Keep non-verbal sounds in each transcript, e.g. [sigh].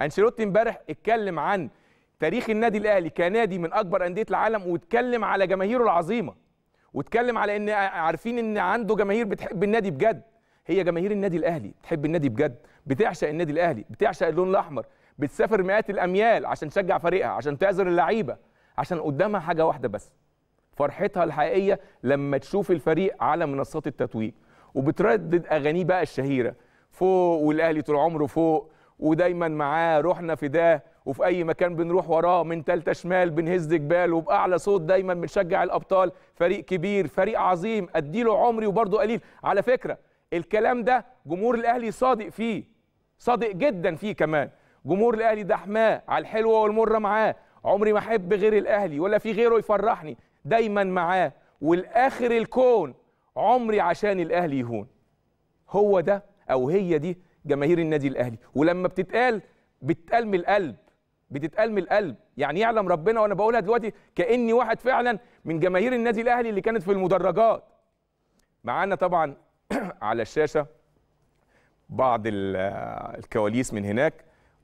انشيلوتي امبارح اتكلم عن تاريخ النادي الاهلي كنادي من اكبر انديه العالم واتكلم على جماهيره العظيمه واتكلم على ان عارفين ان عنده جماهير بتحب النادي بجد هي جماهير النادي الاهلي بتحب النادي بجد بتعشق النادي الاهلي بتعشق اللون الاحمر بتسافر مئات الاميال عشان تشجع فريقها عشان تعذر اللعيبه عشان قدامها حاجه واحده بس فرحتها الحقيقيه لما تشوف الفريق على منصات التتويج وبتردد اغانيه بقى الشهيره فوق والاهلي طول عمره فوق ودايما معاه روحنا ده وفي اي مكان بنروح وراه من ثالثه شمال بنهز جبال وباعلى صوت دايما بنشجع الابطال فريق كبير فريق عظيم اديله عمري وبرضه قليل على فكره الكلام ده جمهور الاهلي صادق فيه صادق جدا فيه كمان جمهور الاهلي ده حماه على الحلوه والمره معاه عمري ما احب غير الاهلي ولا في غيره يفرحني دايما معاه والاخر الكون عمري عشان الاهلي يهون هو ده او هي دي جماهير النادي الاهلي ولما بتتقال بتتقال من القلب بتتقال من القلب يعني يعلم ربنا وانا بقولها دلوقتي كاني واحد فعلا من جماهير النادي الاهلي اللي كانت في المدرجات معانا طبعا [clears throat] على الشاشه بعض الكواليس من هناك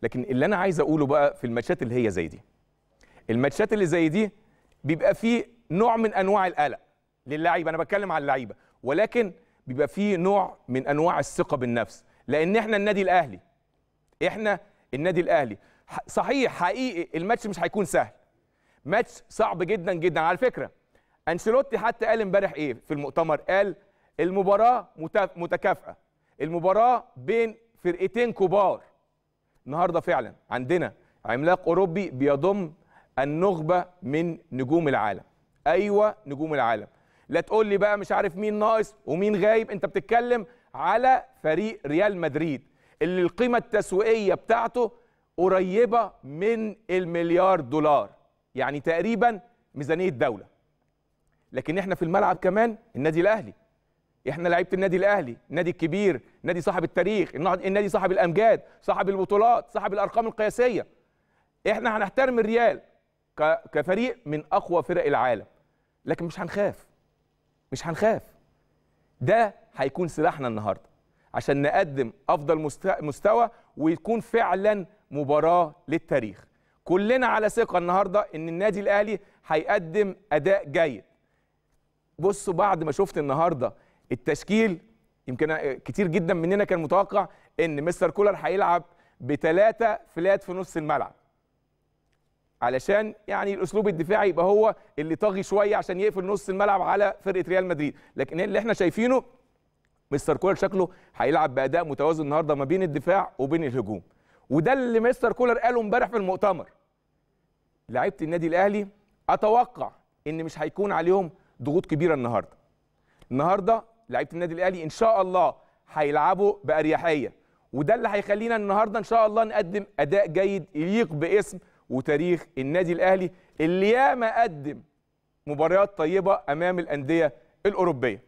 لكن اللي انا عايز اقوله بقى في الماتشات اللي هي زي دي الماتشات اللي زي دي بيبقى فيه نوع من انواع القلق للعيبه انا بتكلم على اللعيبه ولكن بيبقى فيه نوع من انواع الثقه بالنفس لان احنا النادي الاهلي احنا النادي الاهلي صحيح حقيقي الماتش مش هيكون سهل ماتش صعب جدا جدا على فكره انشيلوتي حتى قال امبارح ايه في المؤتمر قال المباراه متكافئه المباراه بين فرقتين كبار النهارده فعلا عندنا عملاق اوروبي بيضم النخبه من نجوم العالم ايوه نجوم العالم لا تقول لي بقى مش عارف مين ناقص ومين غايب انت بتتكلم على فريق ريال مدريد اللي القيمة التسويقية بتاعته قريبة من المليار دولار يعني تقريبا ميزانية دولة لكن احنا في الملعب كمان النادي الأهلي احنا لعيبه النادي الاهلي النادي الكبير النادي صاحب التاريخ النادي صاحب الامجاد صاحب البطولات صاحب الارقام القياسيه احنا هنحترم الريال كفريق من اقوى فرق العالم لكن مش هنخاف مش هنخاف ده هيكون سلاحنا النهارده عشان نقدم افضل مستوى ويكون فعلا مباراه للتاريخ كلنا على ثقه النهارده ان النادي الاهلي هيقدم اداء جيد بصوا بعد ما شفت النهارده التشكيل يمكن كتير جدا مننا كان متوقع ان مستر كولر هيلعب بثلاثه فلات في نص الملعب علشان يعني الاسلوب الدفاعي يبقى هو اللي طاغي شويه عشان يقفل نص الملعب على فرقه ريال مدريد لكن اللي احنا شايفينه مستر كولر شكله هيلعب باداء متوازن النهارده ما بين الدفاع وبين الهجوم وده اللي مستر كولر قاله امبارح في المؤتمر لعيبه النادي الاهلي اتوقع ان مش هيكون عليهم ضغوط كبيره النهارده النهارده لعيبه النادي الاهلي ان شاء الله هيلعبوا باريحيه وده اللي هيخلينا النهارده ان شاء الله نقدم اداء جيد يليق باسم وتاريخ النادي الاهلي اللي ياما قدم مباريات طيبه امام الانديه الاوروبيه